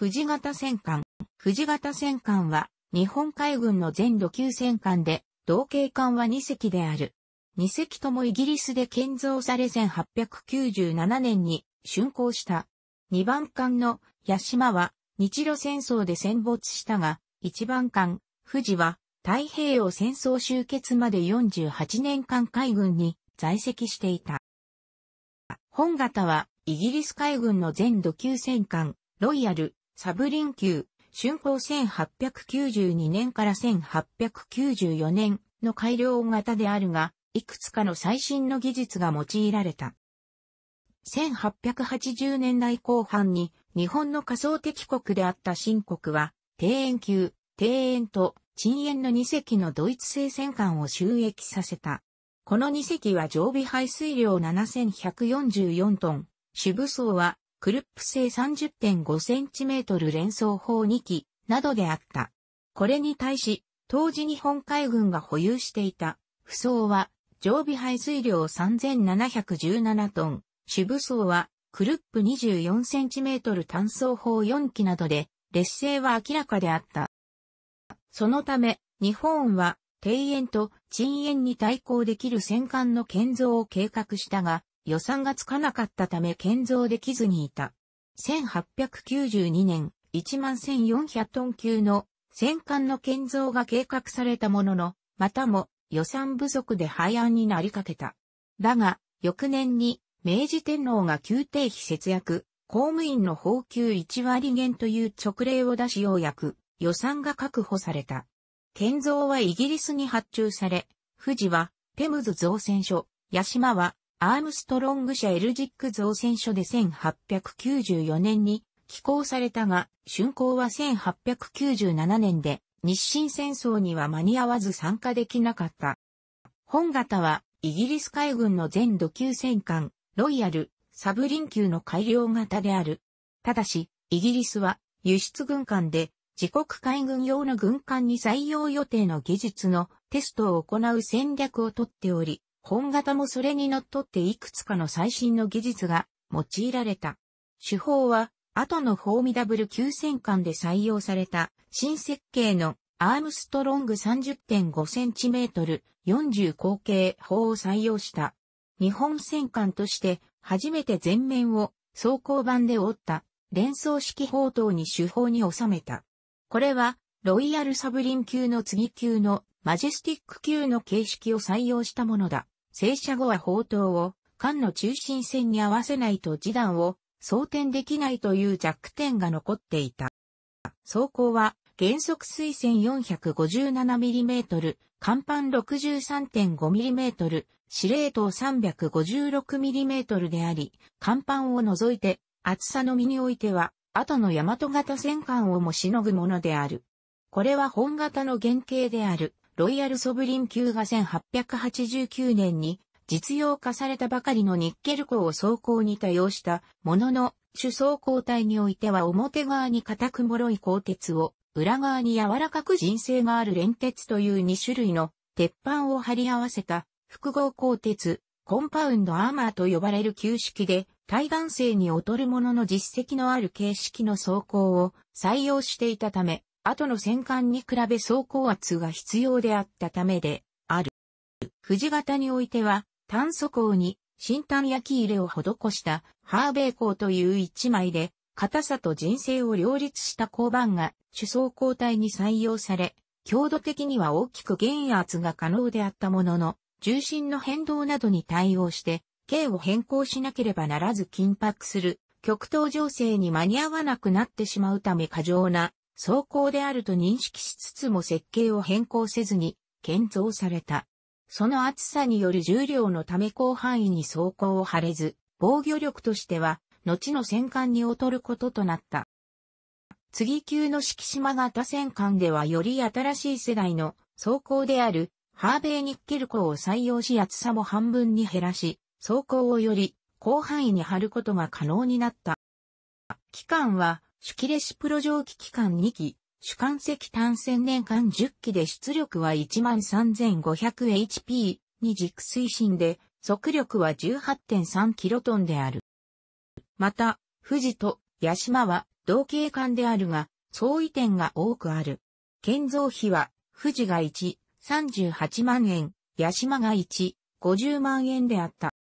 富士型戦艦。士型戦艦は、日本海軍の全土級戦艦で、同型艦は2隻である。2隻ともイギリスで建造され1897年に竣工した。2番艦の八島は日露戦争で戦没したが、1番艦富士は太平洋戦争終結まで48年間海軍に在籍していた。本型はイギリス海軍の全土級戦艦ロイヤルサブリン級、春光1892年から1894年の改良型であるが、いくつかの最新の技術が用いられた。1880年代後半に日本の仮想敵国であった新国は、庭園級、庭園と鎮園の2隻のドイツ製戦艦を収益させた。この2隻は常備排水量7144トン、主武装はクルップ製 30.5cm 連装砲2機などであった。これに対し、当時日本海軍が保有していた、不装は常備排水量3717トン、主武装はクルップ 24cm 単装砲4機などで、劣勢は明らかであった。そのため、日本は、庭園と鎮園に対抗できる戦艦の建造を計画したが、予算がつかなかったため建造できずにいた。1892年、11400トン級の戦艦の建造が計画されたものの、またも予算不足で廃案になりかけた。だが、翌年に明治天皇が宮廷費節約、公務員の報給1割減という直令を出しようやく予算が確保された。建造はイギリスに発注され、富士はテムズ造船所、八島はアームストロング社エルジック造船所で1894年に寄港されたが、竣工は1897年で、日清戦争には間に合わず参加できなかった。本型は、イギリス海軍の全土級戦艦、ロイヤル、サブリン級の改良型である。ただし、イギリスは、輸出軍艦で、自国海軍用の軍艦に採用予定の技術のテストを行う戦略をとっており、本型もそれに則っっていくつかの最新の技術が用いられた。手法は、後のフォーミダブル9000巻で採用された新設計のアームストロング 30.5cm 40口径砲を採用した。日本戦艦として初めて前面を装甲版で折った連装式砲塔に手法に収めた。これはロイヤルサブリン級の次級のマジェスティック級の形式を採用したものだ。正社後は砲塔を、艦の中心線に合わせないと示談を装填できないという弱点が残っていた。装甲は原則水線 457mm、甲板 63.5mm、司令塔 356mm であり、甲板を除いて厚さのみにおいては、後の大和型戦艦をもしのぐものである。これは本型の原型である。ロイヤルソブリン級が1889年に実用化されたばかりのニッケル鋼を装甲に多用したものの、主装甲体においては表側に硬く脆い鋼鉄を、裏側に柔らかく人性がある連鉄という2種類の鉄板を貼り合わせた複合鋼鉄、コンパウンドアーマーと呼ばれる旧式で、対岸性に劣るものの実績のある形式の装甲を採用していたため、後の戦艦に比べ走行圧が必要であったためで、ある。藤型においては、炭素鋼に新炭焼き入れを施したハーベー鋼という一枚で、硬さと人生を両立した鋼板が主装鋼体に採用され、強度的には大きく減圧が可能であったものの、重心の変動などに対応して、径を変更しなければならず緊迫する、極東情勢に間に合わなくなってしまうため過剰な装甲であると認識しつつも設計を変更せずに建造された。その厚さによる重量のため広範囲に装甲を張れず、防御力としては、後の戦艦に劣ることとなった。次級の敷島型戦艦ではより新しい世代の装甲であるハーベーニッケルコを採用し厚さも半分に減らし、装甲をより広範囲に張ることが可能になった。期間は主機レシプロ蒸気機関2機、主管石炭千年間10機で出力は 13,500HP に軸推進で、速力は 18.3kT である。また、富士と八島は同型艦であるが、相違点が多くある。建造費は、富士が1、38万円、八島が1、50万円であった。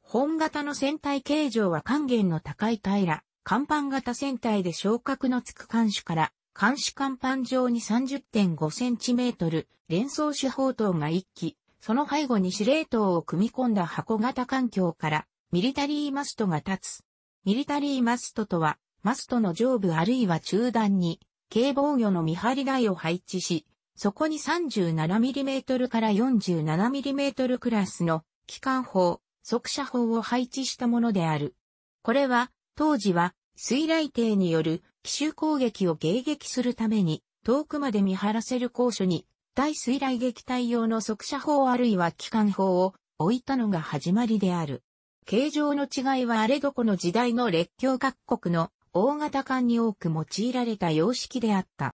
本型の船体形状は還元の高い平、甲板型船体で昇格のつく艦首から、艦首甲板上に 30.5cm 連装手砲塔が1機、その背後に司令塔を組み込んだ箱型環境から、ミリタリーマストが立つ。ミリタリーマストとは、マストの上部あるいは中段に、軽防御の見張り台を配置し、そこに 37mm から 47mm クラスの機関砲、速射砲を配置したものである。これは、当時は、水雷艇による奇襲攻撃を迎撃するために、遠くまで見張らせる高所に、対水雷撃隊用の速射砲あるいは機関砲を置いたのが始まりである。形状の違いはあれどこの時代の列強各国の大型艦に多く用いられた様式であった。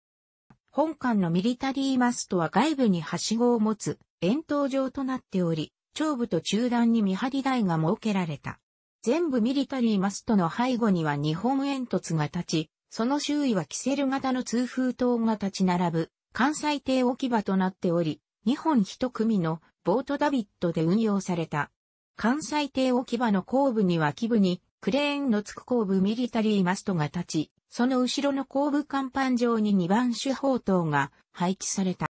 本艦のミリタリーマストは外部にはしごを持つ円筒状となっており、長部と中段に見張り台が設けられた。全部ミリタリーマストの背後には日本煙突が立ち、その周囲はキセル型の通風塔が立ち並ぶ、関西艇置き場となっており、日本一組のボートダビットで運用された。関西艇置き場の後部には基部にクレーンのつく後部ミリタリーマストが立ち、その後ろの後部甲板上に2番手砲塔が配置された。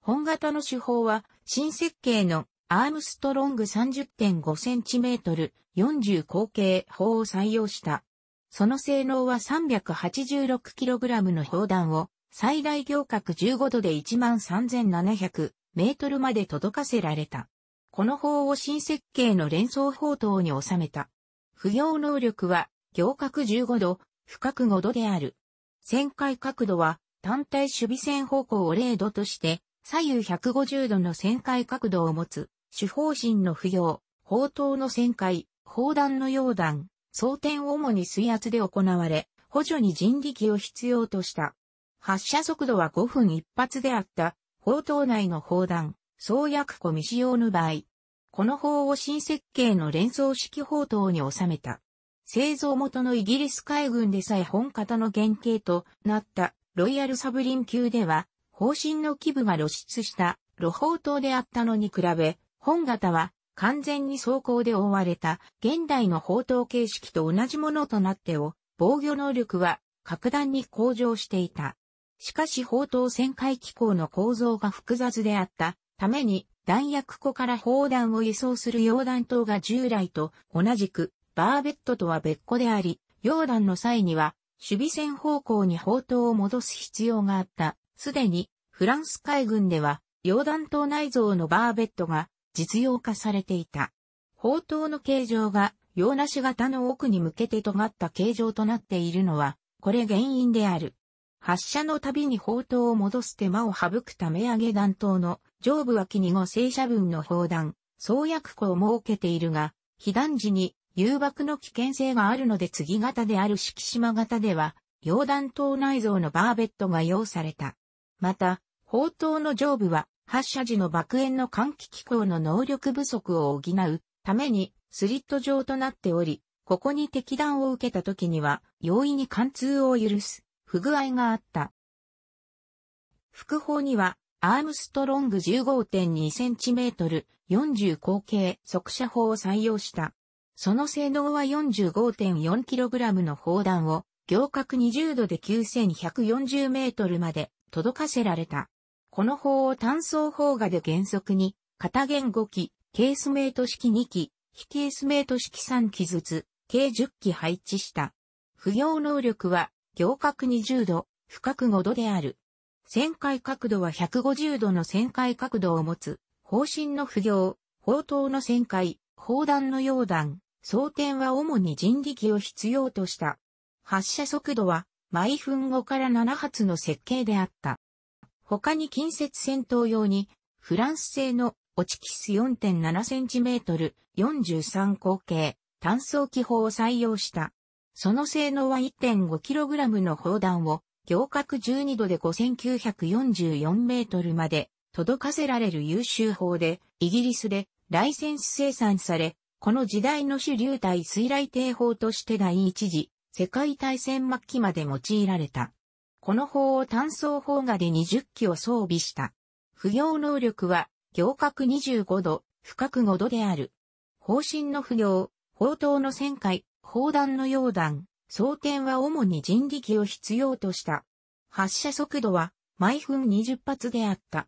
本型の手法は新設計のアームストロング 30.5cm、40口径砲を採用した。その性能は 386kg の砲弾を最大行角15度で 13,700m まで届かせられた。この砲を新設計の連想砲塔に収めた。不要能力は行角15度、深く5度である。旋回角度は単体守備線方向を0度として左右150度の旋回角度を持つ主方針の不要、砲塔の旋回、砲弾の溶弾、装填を主に水圧で行われ、補助に人力を必要とした。発射速度は5分一発であった、砲塔内の砲弾、創薬込み使用の場合。この砲を新設計の連想式砲塔に収めた。製造元のイギリス海軍でさえ本型の原型となったロイヤルサブリン級では、砲身の基部が露出した露砲塔であったのに比べ、本型は完全に装甲で覆われた現代の砲塔形式と同じものとなってお、防御能力は格段に向上していた。しかし砲塔旋回機構の構造が複雑であったために弾薬庫から砲弾を輸送する溶弾塔が従来と同じくバーベットとは別個であり、溶弾の際には守備線方向に砲塔を戻す必要があった。すでにフランス海軍では溶弾塔内蔵のバーベットが実用化されていた。砲塔の形状が洋梨型の奥に向けて尖った形状となっているのは、これ原因である。発射のたびに砲塔を戻す手間を省くため上げ弾頭の上部脇に5正射分の砲弾、創薬庫を設けているが、被弾時に誘爆の危険性があるので継ぎ型である敷島型では、洋弾頭内蔵のバーベットが用された。また、砲塔の上部は発射時の爆炎の換気機構の能力不足を補うためにスリット状となっており、ここに敵弾を受けた時には容易に貫通を許す不具合があった。副砲にはアームストロング 15.2cm 40口径速射砲を採用した。その性能は 45.4kg の砲弾を行角20度で9140メートルまで届かせられた。この法を単層法画で原則に、片言5機、ケースメイト式2機、非ケースメイト式3機ずつ、計10機配置した。不行能力は、行角20度、不く5度である。旋回角度は150度の旋回角度を持つ、方針の不行、砲塔の旋回、砲弾の溶弾、装填は主に人力を必要とした。発射速度は毎分5から7発の設計であった。他に近接戦闘用に、フランス製のオチキス 4.7cm、43口径、単装機砲を採用した。その性能は 1.5kg の砲弾を、行角12度で5944メートルまで届かせられる優秀砲で、イギリスでライセンス生産され、この時代の主流体水雷艇砲として第一次世界大戦末期まで用いられた。この砲を単装砲がで20機を装備した。不要能力は、行角25度、深く5度である。方針の不要、砲塔の旋回、砲弾の溶弾、装填は主に人力を必要とした。発射速度は、毎分20発であった。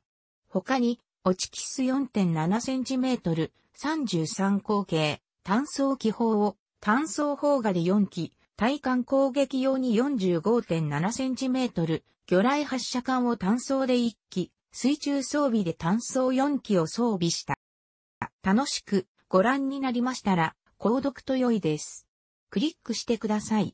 他に、落ちキス4 7トル、33口径、単装機砲を、単装砲がで4機、対艦攻撃用に 45.7cm、魚雷発射管を単装で1機、水中装備で単装4機を装備した。楽しくご覧になりましたら、購読と良いです。クリックしてください。